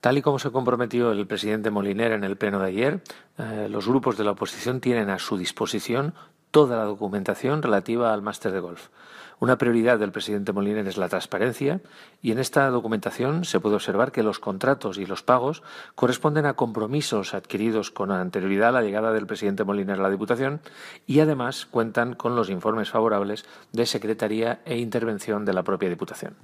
Tal y como se comprometió el presidente Moliner en el pleno de ayer, eh, los grupos de la oposición tienen a su disposición toda la documentación relativa al máster de golf. Una prioridad del presidente Moliner es la transparencia y en esta documentación se puede observar que los contratos y los pagos corresponden a compromisos adquiridos con anterioridad a la llegada del presidente Moliner a la Diputación y además cuentan con los informes favorables de Secretaría e Intervención de la propia Diputación.